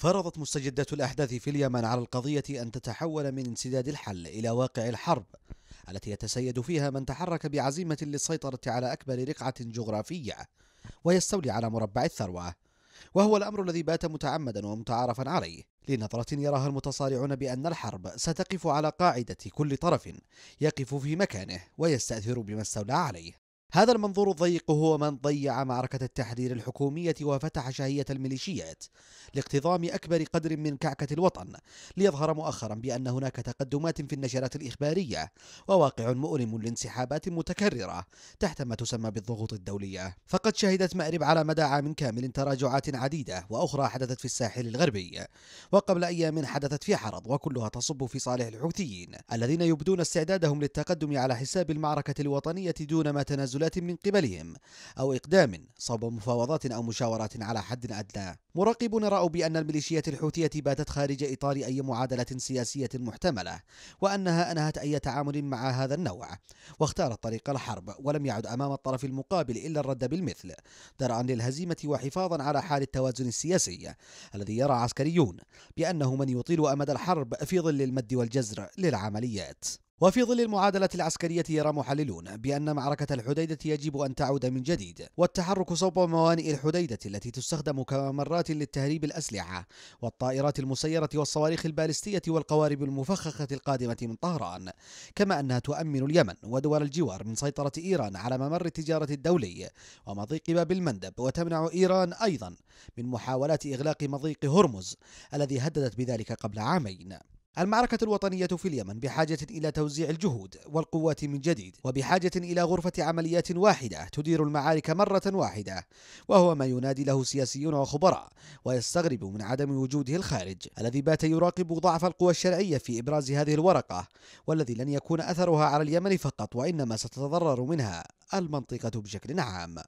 فرضت مستجدات الأحداث في اليمن على القضية أن تتحول من انسداد الحل إلى واقع الحرب التي يتسيد فيها من تحرك بعزيمة للسيطرة على أكبر رقعة جغرافية ويستولي على مربع الثروة وهو الأمر الذي بات متعمدا ومتعارفا عليه لنظرة يراها المتصارعون بأن الحرب ستقف على قاعدة كل طرف يقف في مكانه ويستأثر بما استولى عليه هذا المنظور الضيق هو من ضيع معركة التحرير الحكومية وفتح شهية الميليشيات لاقتضام أكبر قدر من كعكة الوطن ليظهر مؤخرا بأن هناك تقدمات في النشرات الإخبارية وواقع مؤلم لانسحابات متكررة تحت ما تسمى بالضغوط الدولية فقد شهدت مأرب على مدى عام كامل تراجعات عديدة وأخرى حدثت في الساحل الغربي وقبل أيام حدثت في حرض وكلها تصب في صالح الحوثيين الذين يبدون استعدادهم للتقدم على حساب المعركة الوطنية دون ما تنازل تنازلات من قبلهم أو إقدام صوب مفاوضات أو مشاورات على حد أدنى مراقبون رأوا بأن الميليشيات الحوثية باتت خارج إطار أي معادلة سياسية محتملة وأنها أنهت أي تعامل مع هذا النوع واختارت طريق الحرب ولم يعد أمام الطرف المقابل إلا الرد بالمثل درعا للهزيمة وحفاظا على حال التوازن السياسي الذي يرى عسكريون بأنه من يطيل أمد الحرب في ظل المد والجزر للعمليات وفي ظل المعادلة العسكرية يرى محللون بأن معركة الحديدة يجب أن تعود من جديد والتحرك صوب موانئ الحديدة التي تستخدم كممرات للتهريب الأسلحة والطائرات المسيرة والصواريخ البالستية والقوارب المفخخة القادمة من طهران كما أنها تؤمن اليمن ودول الجوار من سيطرة إيران على ممر التجارة الدولي ومضيق باب المندب وتمنع إيران أيضا من محاولات إغلاق مضيق هرمز الذي هددت بذلك قبل عامين المعركة الوطنية في اليمن بحاجة إلى توزيع الجهود والقوات من جديد وبحاجة إلى غرفة عمليات واحدة تدير المعارك مرة واحدة وهو ما ينادي له سياسيون وخبراء ويستغرب من عدم وجوده الخارج الذي بات يراقب ضعف القوى الشرعية في إبراز هذه الورقة والذي لن يكون أثرها على اليمن فقط وإنما ستتضرر منها المنطقة بشكل عام